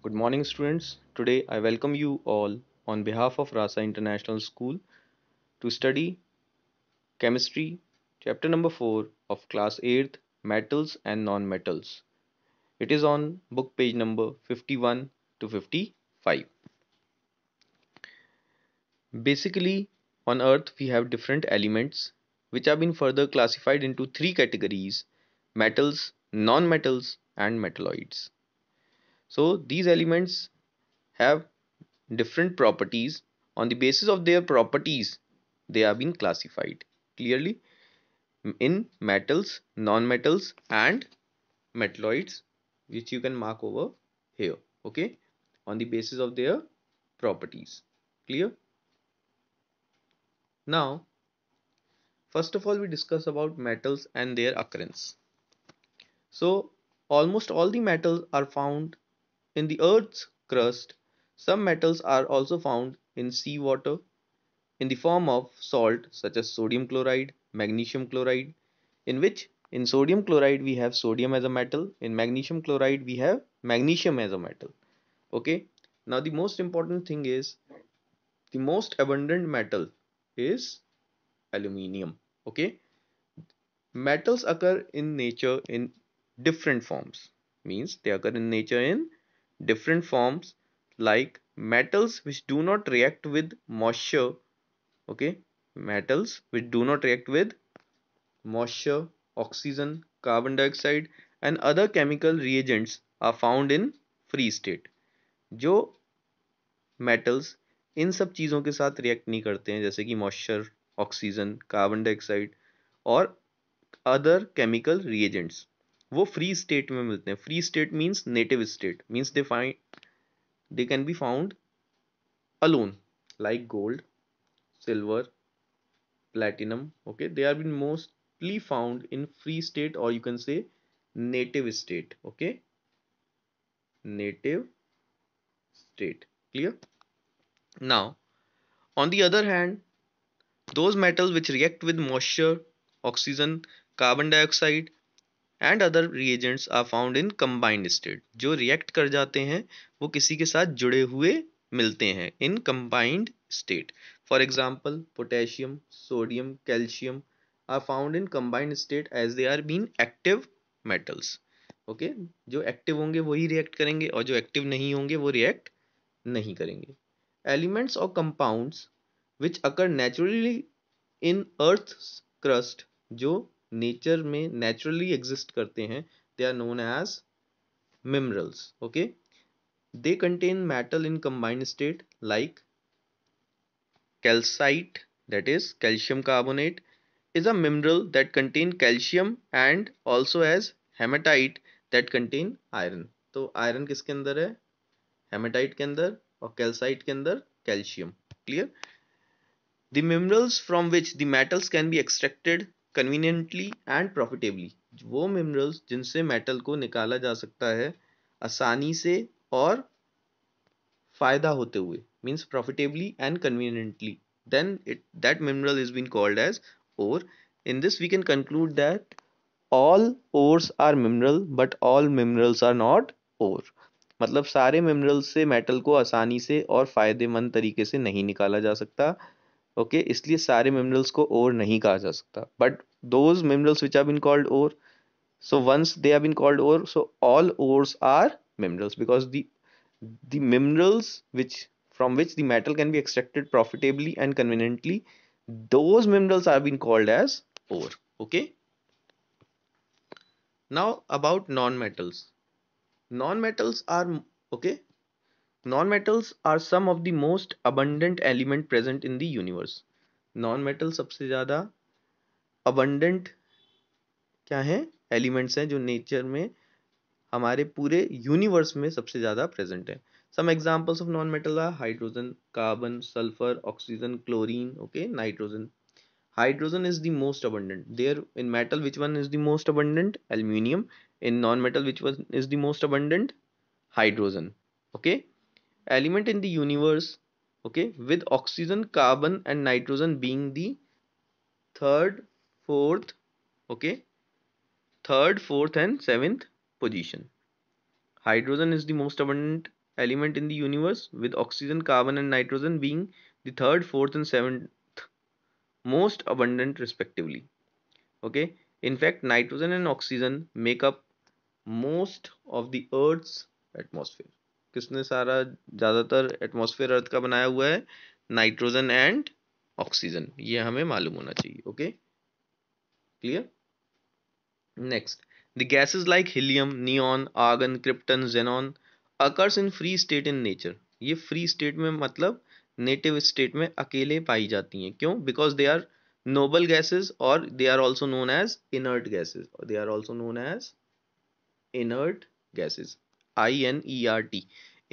Good morning students. Today I welcome you all on behalf of Rasa International School to study Chemistry chapter number 4 of class 8 Metals and Non-Metals. It is on book page number 51 to 55. Basically on earth we have different elements which have been further classified into three categories metals, non-metals and metalloids. So these elements have different properties. On the basis of their properties, they have been classified clearly in metals, non-metals and metalloids which you can mark over here. Okay. On the basis of their properties. Clear? Now, first of all, we discuss about metals and their occurrence. So, almost all the metals are found in the Earth's crust, some metals are also found in seawater in the form of salt such as sodium chloride, magnesium chloride, in which in sodium chloride we have sodium as a metal, in magnesium chloride we have magnesium as a metal. Okay, now the most important thing is the most abundant metal is aluminium. Okay, metals occur in nature in different forms means they occur in nature in different forms like metals which do not react with moisture okay metals which do not react with moisture oxygen carbon dioxide and other chemical reagents are found in free state jo metals in sab cheezon ke sath react nahi karte hain jaise ki moisture oxygen carbon dioxide or other chemical reagents वो free state में मिलते हैं free state means native state means they find they can be found alone like gold silver platinum okay they are been mostly found in free state और you can say native state okay native state clear now on the other hand those metal which react with moisture oxygen carbon dioxide and other reagents are found in combined state जो react कर जाते हैं वो किसी के साथ जुड़े हुए मिलते हैं in combined state for example potassium sodium calcium are found in combined state as they are been active metals okay जो एक्टिव होंगे वही रिएक्ट करेंगे और जो एक्टिव नहीं होंगे वो रिएक्ट नहीं करेंगे एलिमेंट्स और compounds which occur naturally in earth crust जो नेचर में नेचुरली एग्जिस्ट करते हैं they are known as minerals okay they contain metal in combined state like calcite that is calcium carbonate is a mineral that contain calcium and also as hematite that contain iron तो iron किसके अंदर है haematite के अंदर और calcite के अंदर calcium clear the minerals from which the metals can be extracted conveniently and profitably वो मिनरल्स जिनसे मेटल को निकाला जा सकता है आसानी से और फ़ायदा होते हुए means profitably and conveniently then it that mineral is been called as ore in this we can conclude that all ores are mineral but all minerals are not ore मतलब सारे मिनरल्स से मेटल को आसानी से और फ़ायदेमंद तरीके से नहीं निकाला जा सकता ओके okay? इसलिए सारे मिनरल्स को ओर नहीं कहा जा सकता but those minerals which have been called ore so once they have been called ore so all ores are minerals because the the minerals which from which the metal can be extracted profitably and conveniently those minerals are been called as ore okay now about non-metals non-metals are okay non-metals are some of the most abundant element present in the universe non-metal सबसे ज़्यादा abundant क्या है elements हैं जो nature में हमारे पूरे universe में सबसे ज़्यादा प्रेजेंट है some examples of non metal are hydrogen carbon sulphur oxygen chlorine okay nitrogen hydrogen is the most abundant there in metal which one is the most abundant aluminium in non metal which one is the most abundant hydrogen okay element in the universe okay with oxygen carbon and nitrogen being the third fourth okay third fourth and seventh position hydrogen is the most abundant element in the universe with oxygen carbon and nitrogen being third fourth and seventh most abundant respectively okay in fact nitrogen and oxygen make up most of the earth atmosphere किसने सारा ज़्यादातर atmosphere अर्थ का बनाया हुआ है nitrogen and oxygen ये हमें मालूम होना चाहिए okay okay? Clear next the gases like helium neon argon krypton xenon occurs in free state in nature ये फ्री स्टेट में मतलब नेटिव स्टेट में अकेले पाई जाती हैं क्यों because they are noble gases और they are also known as inert gases they are also known as inert gases I N E R T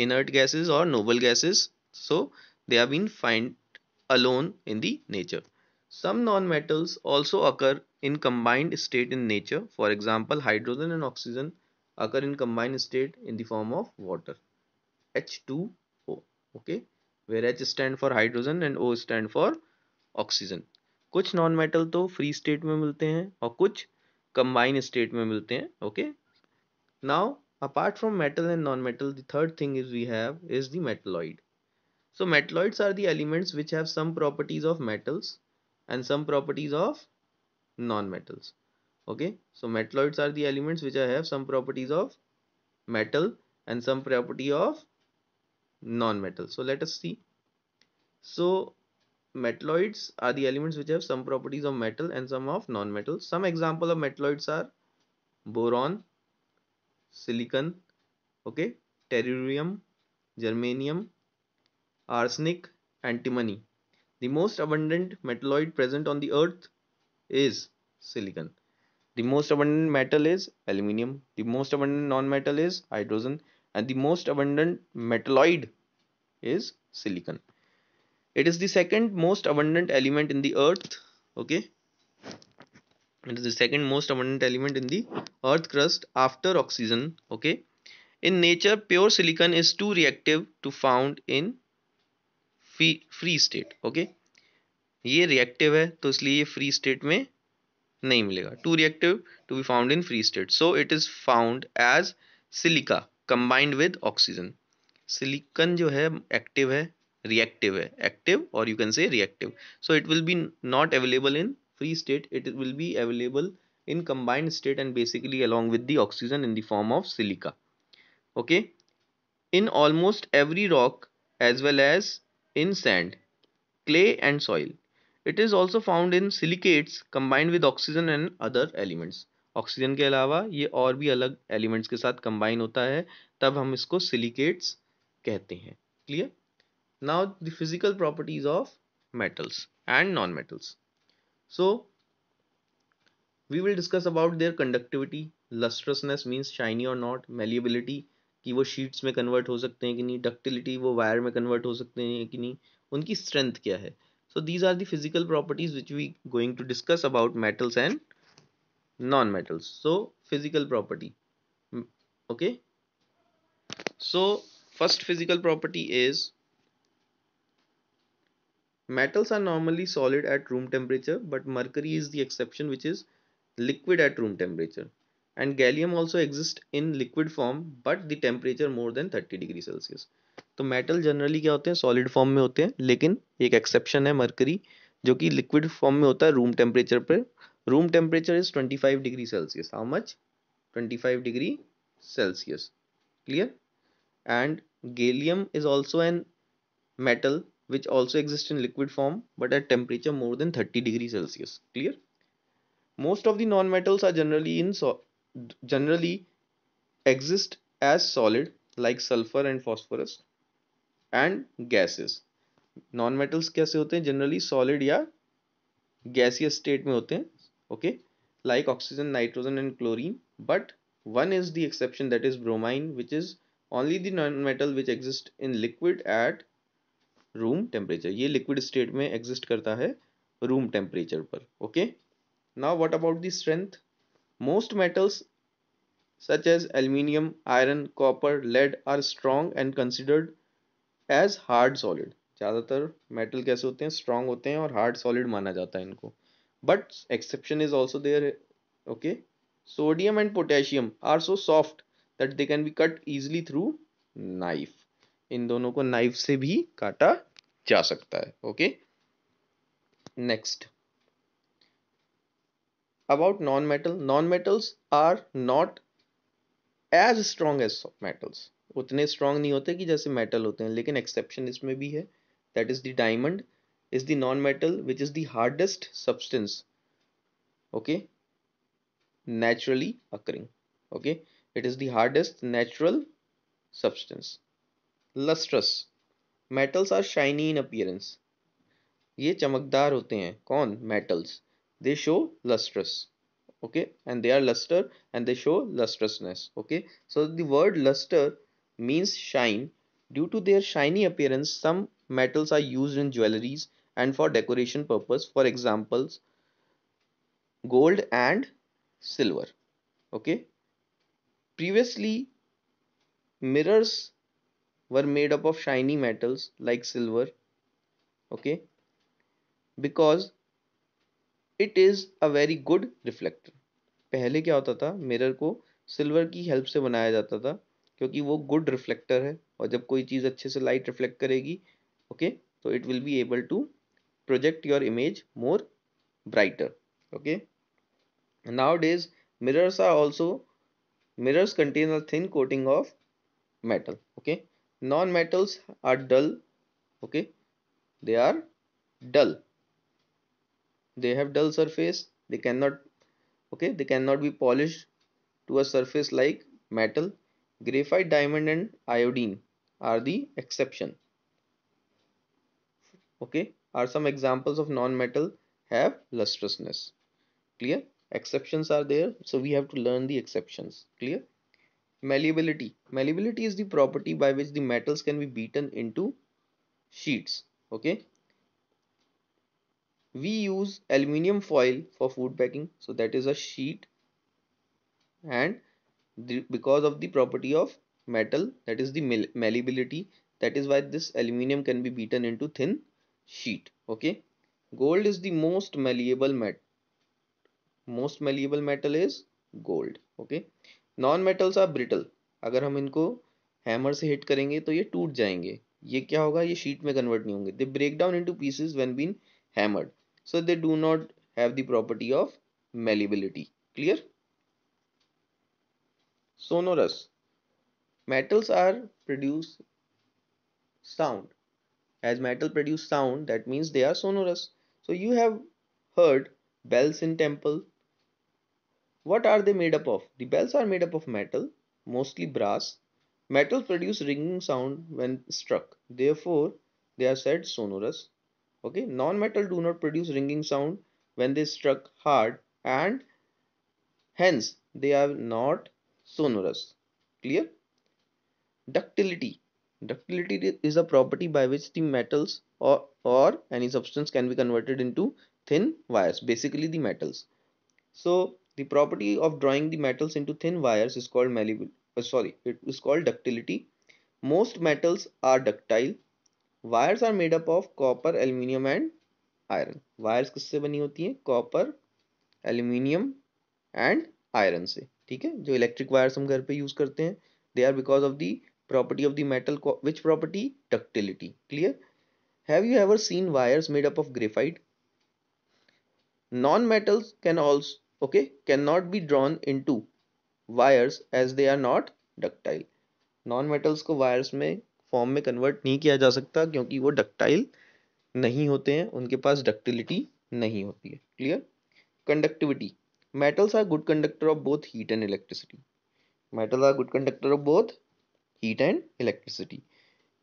inert gases और noble gases so they are been find alone in the nature Some nonmetals also occur in combined state in nature. For example, hydrogen and oxygen occur in combined state in the form of water. H2O. Okay. Where H stand for hydrogen and O stand for oxygen. कुछ non metal तो free state में मिलते हैं और कुछ combine state में मिलते हैं okay now apart from metal and non metal the third thing is we have is the metalloid so metalloids are the elements which have some properties of metals and some properties of non-metals okay so metalloids are the elements which I have some properties of metal and some property of non-metal so let us see so metalloids are the elements which have some properties of metal and some of non-metal some example of metalloids are boron silicon okay tellurium, germanium arsenic antimony the most abundant metalloid present on the earth is silicon. The most abundant metal is aluminium. The most abundant non-metal is hydrogen. And the most abundant metalloid is silicon. It is the second most abundant element in the earth. Okay. It is the second most abundant element in the earth crust after oxygen. Okay. In nature, pure silicon is too reactive to found in free state okay ये reactive है तो इसलिए ये free state में नहीं मिलेगा too reactive to be found in free state so it is found as silica combined with oxygen silicon जो है एक्टिव है रिएक्टिव है एक्टिव और you can say reactive so it will be not available in free state it will be available in combined state and basically along with the oxygen in the form of silica okay in almost every rock as well as in sand, clay and soil. It is also found in silicates combined with oxygen and other elements. Oxygen के अलावा ये और भी अलग elements के साथ combine होता है तब हम इसको सिलिकेट्स कहते हैं clear now the physical properties of metals and non-metals. So we will discuss about their conductivity, lustrousness means shiny or not, malleability, कि वो शीट्स में कन्वर्ट हो सकते हैं कि नहीं डक्टिलिटी वो वायर में कन्वर्ट हो सकते हैं कि नहीं उनकी स्ट्रेंथ क्या है so these are the physical properties which we going to discuss about metals and non metals so physical property okay so first physical property is metals are normally solid at room temperature but mercury is the exception which is liquid at room temperature and gallium also exist in liquid form but the temperature more than 30 degree celsius तो metal generally क्या होते हैं solid form में होते हैं लेकिन एक exception है मरकरी जो कि लिक्विड फॉर्म में होता है रूम टेम्परेचर पर room temperature is 25 degree Celsius how much 25 degree Celsius clear and gallium is also an metal which also exists in liquid form but at temperature more than 30 degrees celsius clear most of the non metals are generally in so generally exist as solid like sulfur and phosphorus and gases non metals कैसे होते हैं generally solid या gaseous state में होते हैं okay like oxygen nitrogen and chlorine but one is the exception that is bromine which is only the non metal which exist in liquid at room temperature ये liquid state में exist करता है room temperature पर okay now what about the strength Most metals such as aluminium, iron, copper, lead are strong and considered as hard solid. ज़्यादातर metal कैसे होते हैं strong होते हैं और हार्ड सॉलिड माना जाता है इनको but exception is also there okay sodium and potassium are so soft that they can be cut easily through knife इन दोनों को नाइफ से भी काटा जा सकता है okay next about non-metal non-metals are not as strong as metals उतने strong नहीं होते कि जैसे metal होते हैं लेकिन exception इसमें भी है that is the diamond is the non-metal which is the hardest substance okay naturally occurring okay it is the hardest natural substance lustrous metals are shiny in appearance ये चमकदार होते हैं कौन metals they show lustrous okay and they are luster and they show lustrousness okay so the word luster means shine due to their shiny appearance some metals are used in jewelries and for decoration purpose for examples gold and silver okay previously mirrors were made up of shiny metals like silver okay because it is a very good reflector पहले क्या होता था mirror को silver की help से बनाया जाता था क्योंकि वो गुड रिफ्लेक्टर है और जब कोई चीज़ अच्छे से लाइट रिफ्लेक्ट करेगी ओके तो it will be able to project your image more brighter okay nowadays mirrors are also mirrors contain a thin coating of metal okay non metals are dull okay they are dull they have dull surface they cannot okay they cannot be polished to a surface like metal graphite diamond and iodine are the exception okay are some examples of non-metal have lustrousness clear exceptions are there so we have to learn the exceptions clear malleability malleability is the property by which the metals can be beaten into sheets okay we use aluminium foil for food packing so that is a sheet and the, because of the property of metal that is the malleability that is why this aluminium can be beaten into thin sheet okay gold is the most malleable metal most malleable metal is gold okay non metals are brittle agar hum inko hammer se hit karenge to ye toot jayenge ये क्या होगा ये sheet में convert नहीं होंगे they break down into pieces when been hammered so they do not have the property of malleability clear sonorous metals are produce sound as metal produce sound that means they are sonorous so you have heard bells in temple what are they made up of the bells are made up of metal mostly brass Metals produce ringing sound when struck therefore they are said sonorous okay non-metal do not produce ringing sound when they struck hard and hence they are not sonorous clear ductility ductility is a property by which the metals or or any substance can be converted into thin wires basically the metals so the property of drawing the metals into thin wires is called malleable uh, sorry it is called ductility most metals are ductile wires are made up of copper aluminium and iron wires किससे बनी होती हैं copper aluminium and iron से ठीक है जो electric wires हम घर पे यूज़ करते हैं they are because of the property of the metal which property ductility clear have you ever seen wires made up of graphite non metals can also okay can not be drawn into wires as they are not ductile non metals को wires में form में convert नहीं किया जा सकता क्योंकि वो ductile नहीं होते हैं उनके पास डक्टिलिटी नहीं होती है clear conductivity metals are good conductor of both heat and electricity metal are good conductor of both heat and electricity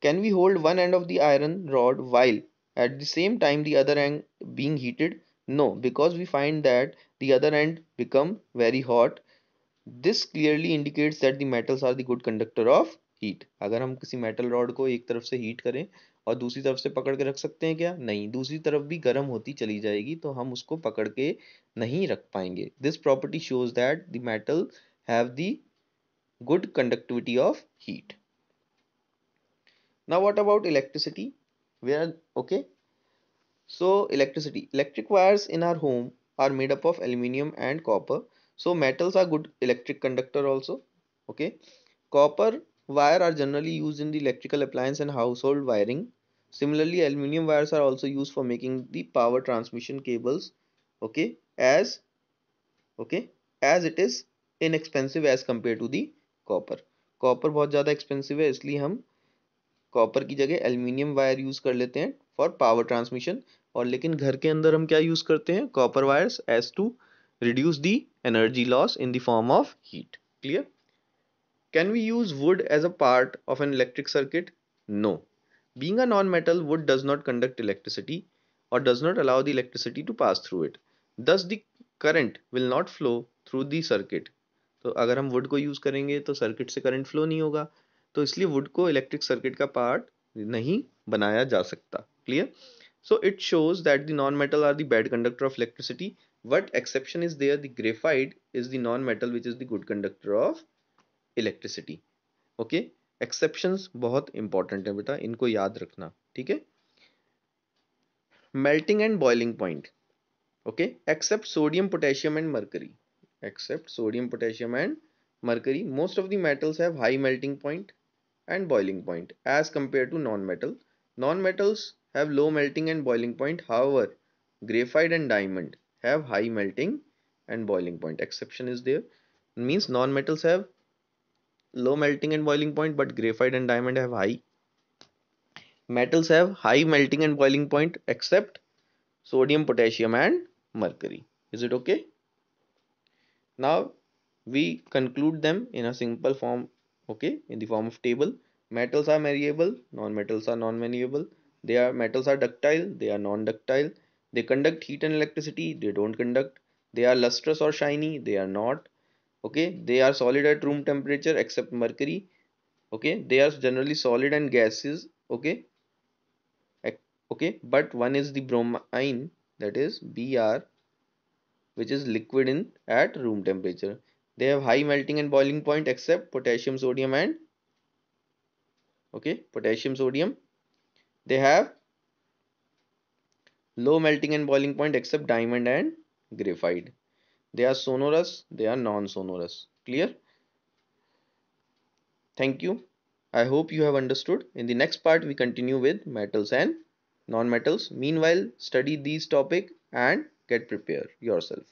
can we hold one end of the iron rod while at the same time the other end being heated no because we find that the other end become very hot this clearly indicates that the metals are the good conductor of heat अगर हम किसी metal rod को एक तरफ से heat करें और दूसरी तरफ से पकड़ के रख सकते हैं क्या नहीं दूसरी तरफ भी गर्म होती चली जाएगी तो हम उसको पकड़ के नहीं रख पाएंगे this property shows that the metal have the good conductivity of heat now what about electricity way are okay so electricity electric wires in our home are made up of aluminium and copper so metals are good electric conductor also okay copper Wire are generally used in the electrical appliance and household wiring. Similarly, aluminium wires are also used for making the power transmission cables. Okay, as okay as it is inexpensive as compared to the copper. Copper बहुत ज़्यादा expensive है इसलिए हम copper की जगह aluminium wire use कर लेते हैं फॉर पावर ट्रांसमिशन और लेकिन घर के अंदर हम क्या यूज़ करते हैं copper wires as to reduce the energy loss in the form of heat clear Can we use wood as a part of an electric circuit? No. Being a non-metal, wood does not conduct electricity or does not allow the electricity to pass through it. Thus, the current will not flow through the circuit. So, if we use wood, then current will not flow from the circuit. So, that's wood can't electric circuit ka part nahin banaya ja sakta. Clear? So, it shows that the non-metal are the bad conductor of electricity. What exception is there? The graphite is the non-metal which is the good conductor of electricity okay exceptions बहुत important है बेटा इनको याद रखना ठीक है melting and boiling point okay except sodium potassium and mercury except sodium potassium and mercury most of the metals have high melting point and boiling point as compare to non metal non metals have low melting and boiling point however graphite and diamond have high melting and boiling point exception is there means non metals have low melting and boiling point but graphite and diamond have high metals have high melting and boiling point except sodium potassium and mercury is it okay now we conclude them in a simple form okay in the form of table metals are malleable non-metals are non-malleable they are metals are ductile they are non-ductile they conduct heat and electricity they don't conduct they are lustrous or shiny they are not okay they are solid at room temperature except mercury okay they are generally solid and gases okay okay but one is the bromine that is br which is liquid in at room temperature they have high melting and boiling point except potassium sodium and okay potassium sodium they have low melting and boiling point except diamond and graphite they are sonorous, they are non-sonorous. Clear? Thank you. I hope you have understood. In the next part, we continue with metals and non-metals. Meanwhile, study these topic and get prepared yourself.